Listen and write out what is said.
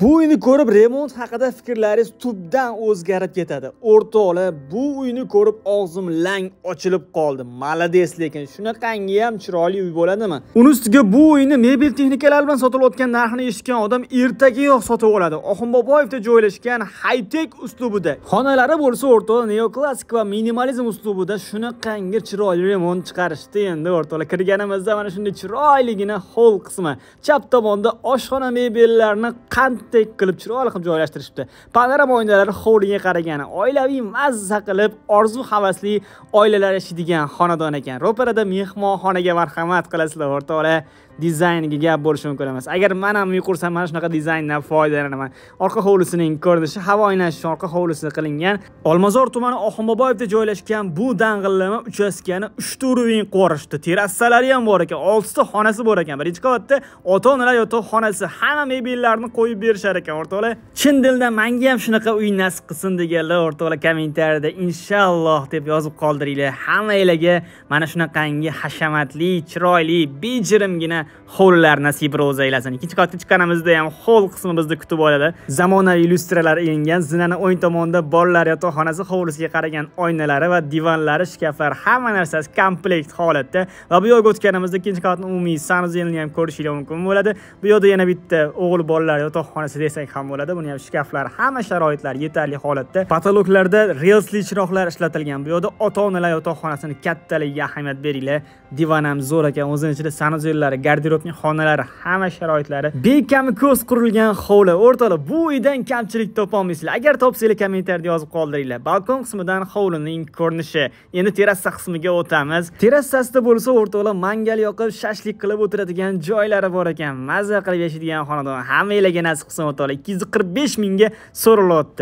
bu uyni ko'rib remont haqida fikrlaringiz tubdan o'zgarib ketadi o'rtoqlar bu uyni ko'rib og'zim lang ochilib qoldi malades lekin shunaqangi ham chiroyli uy bo'ladimi uni ustiga bu uyni mebel texnikalari bilan sotilayotgan narxini eshitgan odam ertagayoq sotib oladi oxunboboyevda joylashgan high tek uslubida xonalari bo'lsa o'rtoqlar neoklassik va minimalizm uslubida shunaqangi chiroyli remont chiqarishdi endi o'rtoqlar kirganimizda mana shunday chiroyligina hol qismi chap tomonda oshxona mebellarini qand kattadek qilib chiroyli qilib joylashtirishibdi panorama oynalari hovliga qaragani oilaviy mazza qilib orzu havasli oilalar yashaydigan xonadon ekan ro'parada mehmonxonaga marhamat qilasizlar o'rtoqlar dizayniga gap bo'lishi mumkin emas agar man ham uy qursam mana shunaqa dizayndan foydalanaman orqa hovlisining ko'rinishi havo uchun orqa hovlisi qilingan olmazor tumani oxunboboyevda joylashgan bu dang'illama uchastkani uchta уровень qo'rishdi terrasalari ham bor ekan oltita xonasi bor ekan birinchi qavatda ota onalar yotoqxonasi hamma mebellarni qo'yib berish berishar ekan o'rtoqlar chin dildan manga ham shunaqa uy nasib qilsin deganlar o'rtoqlar kommentariyada inshaalloh deb yozib qoldiringlar hammanglarga mana shunaqangi hashamatli chiroyli bejirimgina hovlilar nasib ro'za aylasin ikkinchi qavatga chiqqanimizda ham hol qismi bizni kutib oladi zamonaviy lyustralar ilingan zinani o'ng tomonida bolalar yotoqxonasi hovlisiga qaragan oynalari va divanlari shkaflar hamma narsasi komplekt holatda va bu yoqqa o'tganimizda ikkinchi qavatni umumiy sanuzelni ham ko'rishinglar mumkin bo'ladi bu yoqda yana bitta o'g'il bolalar yotoqxonasi mashinasi desak ham bo'ladi buni ham shkaflar hamma sharoitlar yetarli holatda patologlarda relsli chiroqlar ishlatilgan bu yoqda ota onalar yotoqxonasini kattaligiga ahamiyat beringlar divan ham zo'r ekan o'zini ichida sanuzellar garderobning xonalari hamma sharoitlari bekami ko'z qurilgan hovli o'rtoqlar bu uydan kamchilik topolmaysizlar agar topsanglar kommentariyada yozib qoldiringlar balkon qismidan hovlining ko'rinishi endi terrasa qismiga o'tamiz terrasasida bo'lsa o'rtoqlar mangal yoqib shashlik qilib o'tiradigan joylari bor ekan maza qilib yashaydigan xonadon hammanglarga nasib qilsin hisobot ola ikki yuz qirq besh mingga so'rilyapti